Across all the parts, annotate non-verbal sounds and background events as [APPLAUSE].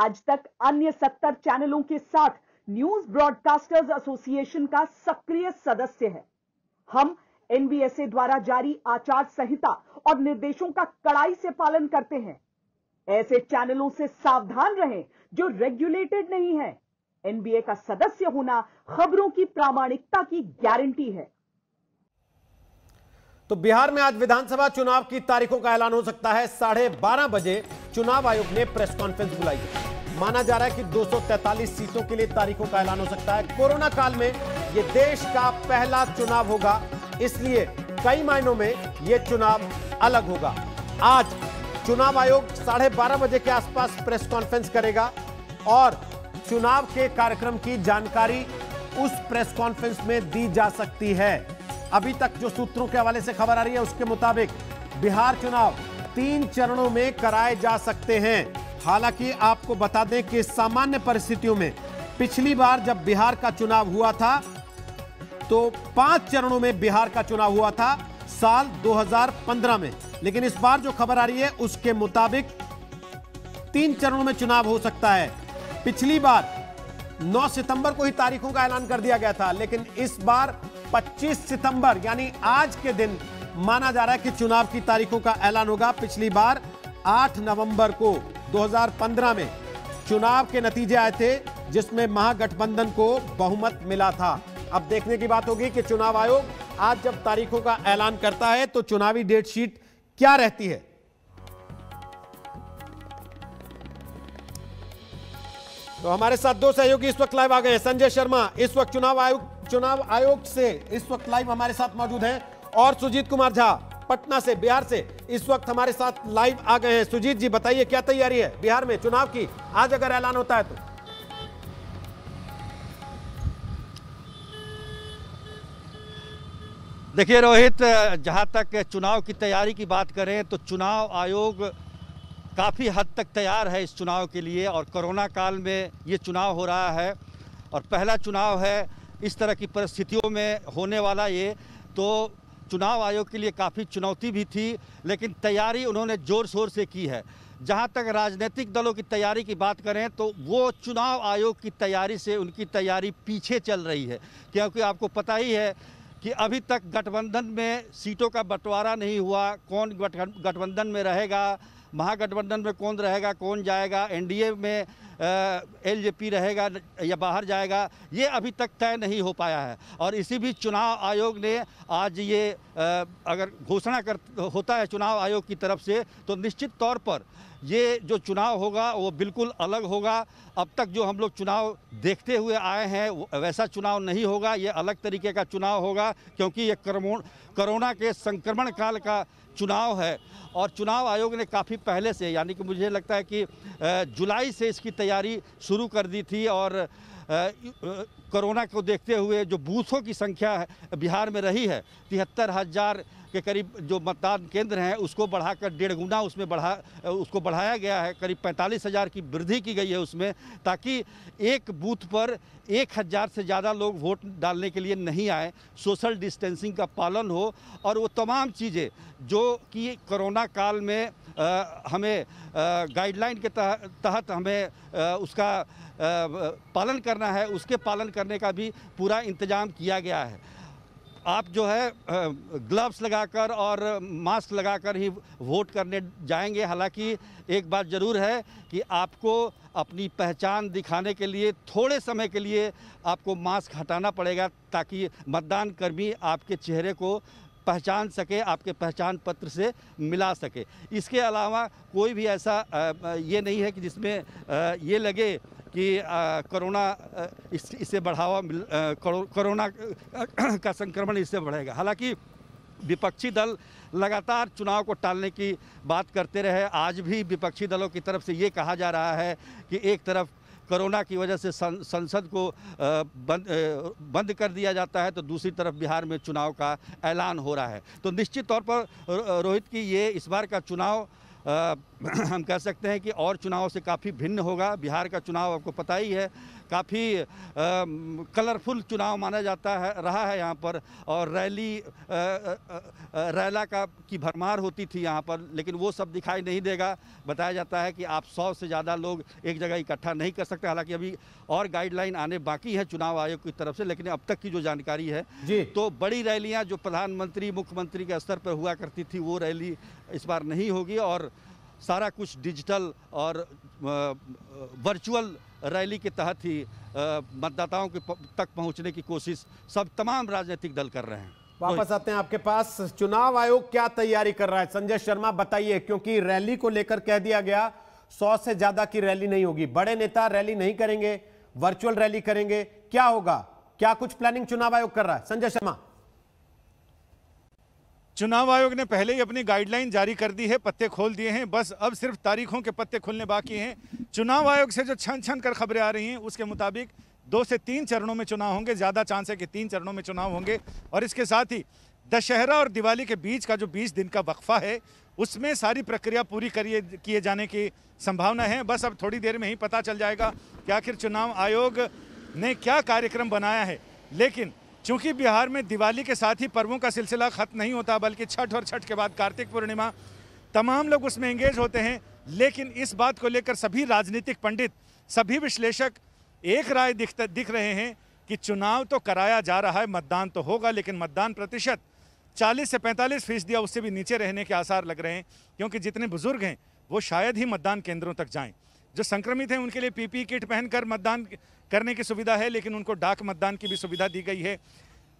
आज तक अन्य सत्तर चैनलों के साथ न्यूज ब्रॉडकास्टर्स एसोसिएशन का सक्रिय सदस्य है हम एनबीएसए द्वारा जारी आचार संहिता और निर्देशों का कड़ाई से पालन करते हैं ऐसे चैनलों से सावधान रहें जो रेगुलेटेड नहीं है एनबीए का सदस्य होना खबरों की प्रामाणिकता की गारंटी है तो बिहार में आज विधानसभा चुनाव की तारीखों का ऐलान हो सकता है साढ़े बारह बजे चुनाव आयोग ने प्रेस कॉन्फ्रेंस बुलाई है माना जा रहा है कि 243 सीटों के लिए तारीखों का ऐलान हो सकता है कोरोना काल में यह देश का पहला चुनाव होगा इसलिए कई मायनों में यह चुनाव अलग होगा आज चुनाव आयोग साढ़े बारह बजे के आसपास प्रेस कॉन्फ्रेंस करेगा और चुनाव के कार्यक्रम की जानकारी उस प्रेस कॉन्फ्रेंस में दी जा सकती है अभी तक जो सूत्रों के हवाले से खबर आ रही है उसके मुताबिक बिहार चुनाव तीन चरणों में कराए जा सकते हैं हालांकि आपको बता दें कि सामान्य परिस्थितियों में पिछली बार जब बिहार का चुनाव हुआ था तो पांच चरणों में बिहार का चुनाव हुआ था साल 2015 में लेकिन इस बार जो खबर आ रही है उसके मुताबिक तीन चरणों में चुनाव हो सकता है पिछली बार 9 सितंबर को ही तारीखों का ऐलान कर दिया गया था लेकिन इस बार 25 सितंबर यानी आज के दिन माना जा रहा है कि चुनाव की तारीखों का ऐलान होगा पिछली बार 8 नवंबर को 2015 में चुनाव के नतीजे आए थे जिसमें महागठबंधन को बहुमत मिला था अब देखने की बात होगी कि चुनाव आयोग आज जब तारीखों का ऐलान करता है तो चुनावी डेट शीट क्या रहती है तो हमारे साथ दो सहयोगी इस वक्त लाइव आ गए हैं संजय शर्मा इस वक्त चुनाव आयोग चुनाव आयोग से इस वक्त लाइव हमारे साथ मौजूद हैं और सुजीत कुमार झा पटना से बिहार से इस वक्त हमारे साथ लाइव आ गए हैं सुजीत जी बताइए क्या तैयारी है बिहार में चुनाव की आज अगर ऐलान होता है तो देखिए रोहित जहां तक चुनाव की तैयारी की बात करें तो चुनाव आयोग काफ़ी हद तक तैयार है इस चुनाव के लिए और कोरोना काल में ये चुनाव हो रहा है और पहला चुनाव है इस तरह की परिस्थितियों में होने वाला ये तो चुनाव आयोग के लिए काफ़ी चुनौती भी थी लेकिन तैयारी उन्होंने ज़ोर शोर से की है जहां तक राजनीतिक दलों की तैयारी की बात करें तो वो चुनाव आयोग की तैयारी से उनकी तैयारी पीछे चल रही है क्योंकि आपको पता ही है कि अभी तक गठबंधन में सीटों का बंटवारा नहीं हुआ कौन गठबंधन में रहेगा महागठबंधन में कौन रहेगा कौन जाएगा एनडीए में एलजेपी रहेगा या बाहर जाएगा ये अभी तक तय नहीं हो पाया है और इसी बीच चुनाव आयोग ने आज ये आ, अगर घोषणा कर होता है चुनाव आयोग की तरफ से तो निश्चित तौर पर ये जो चुनाव होगा वो बिल्कुल अलग होगा अब तक जो हम लोग चुनाव देखते हुए आए हैं वैसा चुनाव नहीं होगा ये अलग तरीके का चुनाव होगा क्योंकि ये करोना के संक्रमण काल का चुनाव है और चुनाव आयोग ने काफ़ी पहले से यानी कि मुझे लगता है कि जुलाई से इसकी तैयारी शुरू कर दी थी और कोरोना को देखते हुए जो बूथों की संख्या बिहार में रही है तिहत्तर हज़ार के करीब जो मतदान केंद्र हैं उसको बढ़ाकर डेढ़ गुना उसमें बढ़ा उसको बढ़ाया गया है करीब पैंतालीस हज़ार की वृद्धि की गई है उसमें ताकि एक बूथ पर एक हज़ार से ज़्यादा लोग वोट डालने के लिए नहीं आए सोशल डिस्टेंसिंग का पालन हो और वो तमाम चीज़ें जो कि कोरोना काल में हमें गाइडलाइन के तहत हमें उसका पालन करना है उसके पालन करने का भी पूरा इंतजाम किया गया है आप जो है ग्लव्स लगाकर और मास्क लगाकर ही वोट करने जाएंगे हालांकि एक बात ज़रूर है कि आपको अपनी पहचान दिखाने के लिए थोड़े समय के लिए आपको मास्क हटाना पड़ेगा ताकि मतदान कर्मी आपके चेहरे को पहचान सके आपके पहचान पत्र से मिला सके इसके अलावा कोई भी ऐसा ये नहीं है कि जिसमें ये लगे कि कोरोना इससे बढ़ावा मिल कोरोना का संक्रमण इससे बढ़ेगा हालांकि विपक्षी दल लगातार चुनाव को टालने की बात करते रहे आज भी विपक्षी दलों की तरफ से ये कहा जा रहा है कि एक तरफ कोरोना की वजह से सं, संसद को बंद बंद कर दिया जाता है तो दूसरी तरफ बिहार में चुनाव का ऐलान हो रहा है तो निश्चित तौर पर रोहित की ये इस बार का चुनाव [CLEARS THROAT] हम कह सकते हैं कि और चुनाव से काफ़ी भिन्न होगा बिहार का चुनाव आपको पता ही है काफ़ी कलरफुल चुनाव माना जाता है रहा है यहाँ पर और रैली रैला का की भरमार होती थी यहाँ पर लेकिन वो सब दिखाई नहीं देगा बताया जाता है कि आप सौ से ज़्यादा लोग एक जगह इकट्ठा नहीं कर सकते हालांकि अभी और गाइडलाइन आने बाकी है चुनाव आयोग की तरफ से लेकिन अब तक की जो जानकारी है तो बड़ी रैलियाँ जो प्रधानमंत्री मुख्यमंत्री के स्तर पर हुआ करती थी वो रैली इस बार नहीं होगी और सारा कुछ डिजिटल और वर्चुअल रैली के तहत ही मतदाताओं के तक पहुंचने की कोशिश सब तमाम राजनीतिक दल कर रहे हैं वापस आते हैं आपके पास चुनाव आयोग क्या तैयारी कर रहा है संजय शर्मा बताइए क्योंकि रैली को लेकर कह दिया गया सौ से ज्यादा की रैली नहीं होगी बड़े नेता रैली नहीं करेंगे वर्चुअल रैली करेंगे क्या होगा क्या कुछ प्लानिंग चुनाव आयोग कर रहा है संजय शर्मा चुनाव आयोग ने पहले ही अपनी गाइडलाइन जारी कर दी है पत्ते खोल दिए हैं बस अब सिर्फ तारीखों के पत्ते खुलने बाकी हैं चुनाव आयोग से जो छन छन कर खबरें आ रही हैं उसके मुताबिक दो से तीन चरणों में चुनाव होंगे ज़्यादा चांस है कि तीन चरणों में चुनाव होंगे और इसके साथ ही दशहरा और दिवाली के बीच का जो बीस दिन का वक्फा है उसमें सारी प्रक्रिया पूरी करिए किए जाने की संभावना है बस अब थोड़ी देर में ही पता चल जाएगा कि आखिर चुनाव आयोग ने क्या कार्यक्रम बनाया है लेकिन चूंकि बिहार में दिवाली के साथ ही पर्वों का सिलसिला ख़त्म नहीं होता बल्कि छठ और छठ के बाद कार्तिक पूर्णिमा तमाम लोग उसमें एंगेज होते हैं लेकिन इस बात को लेकर सभी राजनीतिक पंडित सभी विश्लेषक एक राय दिख दिख रहे हैं कि चुनाव तो कराया जा रहा है मतदान तो होगा लेकिन मतदान प्रतिशत 40 से 45 फीसदी या उससे भी नीचे रहने के आसार लग रहे हैं क्योंकि जितने बुजुर्ग हैं वो शायद ही मतदान केंद्रों तक जाएं जो संक्रमित हैं उनके लिए पीपी किट पहनकर मतदान करने की सुविधा है लेकिन उनको डाक मतदान की भी सुविधा दी गई है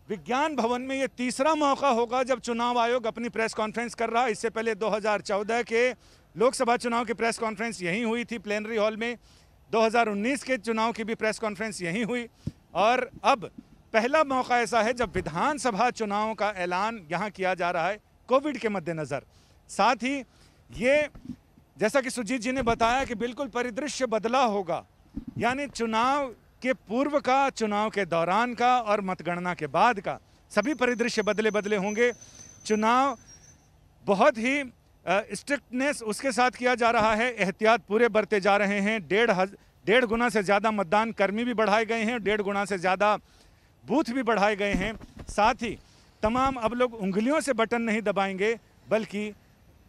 विज्ञान भवन में ये तीसरा मौका होगा जब चुनाव आयोग अपनी प्रेस कॉन्फ्रेंस कर रहा है इससे पहले 2014 के लोकसभा चुनाव की प्रेस कॉन्फ्रेंस यहीं हुई थी प्लेनरी हॉल में 2019 के चुनाव की भी प्रेस कॉन्फ्रेंस यहीं हुई और अब पहला मौका ऐसा है जब विधानसभा चुनाव का ऐलान यहाँ किया जा रहा है कोविड के मद्देनज़र साथ ही ये जैसा कि सुजीत जी ने बताया कि बिल्कुल परिदृश्य बदला होगा यानी चुनाव के पूर्व का चुनाव के दौरान का और मतगणना के बाद का सभी परिदृश्य बदले बदले होंगे चुनाव बहुत ही स्ट्रिक्टनेस उसके साथ किया जा रहा है एहतियात पूरे बरते जा रहे हैं डेढ़ हज डेढ़ गुना से ज़्यादा मतदान कर्मी भी बढ़ाए गए हैं डेढ़ गुना से ज़्यादा बूथ भी बढ़ाए गए हैं साथ ही तमाम अब लोग उंगलियों से बटन नहीं दबाएंगे बल्कि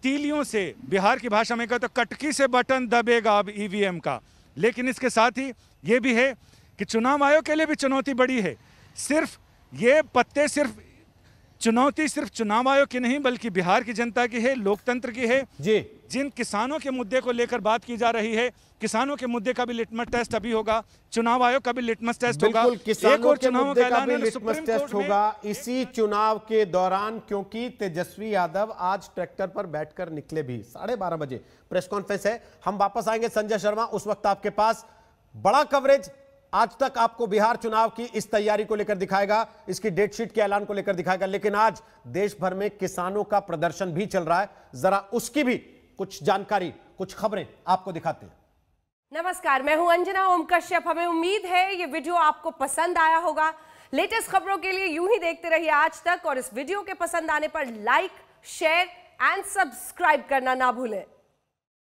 तीलियों से बिहार की भाषा में कहते तो कटकी से बटन दबेगा अब ईवीएम का लेकिन इसके साथ ही ये भी है कि चुनाव आयोग के लिए भी चुनौती बड़ी है सिर्फ ये पत्ते सिर्फ चुनौती सिर्फ चुनाव आयोग की नहीं बल्कि बिहार की जनता की है लोकतंत्र की है जी जिन किसानों के मुद्दे को लेकर बात की जा रही है किसानों के मुद्दे का भी लिटमस टेस्ट अभी होगा चुनाव आयोग का भी लिटमस टेस्ट होगा एक और चुनाव का, का भी लिटमस टेस्ट होगा इसी चुनाव के दौरान क्योंकि तेजस्वी यादव आज ट्रैक्टर पर बैठकर निकले भी साढ़े बारह बजे प्रेस कॉन्फ्रेंस है हम वापस आएंगे संजय शर्मा उस वक्त आपके पास बड़ा कवरेज आज तक आपको बिहार चुनाव की इस तैयारी को लेकर दिखाएगा इसकी डेटशीट के ऐलान को लेकर दिखाएगा लेकिन आज देश भर में किसानों का प्रदर्शन भी चल रहा है जरा उसकी भी कुछ जानकारी कुछ खबरें आपको दिखाते हैं नमस्कार मैं हूं अंजना ओम कश्यप हमें उम्मीद है ये वीडियो आपको पसंद आया होगा लेटेस्ट खबरों के लिए यूं ही देखते रहिए आज तक और इस वीडियो के पसंद आने पर लाइक शेयर एंड सब्सक्राइब करना ना भूलें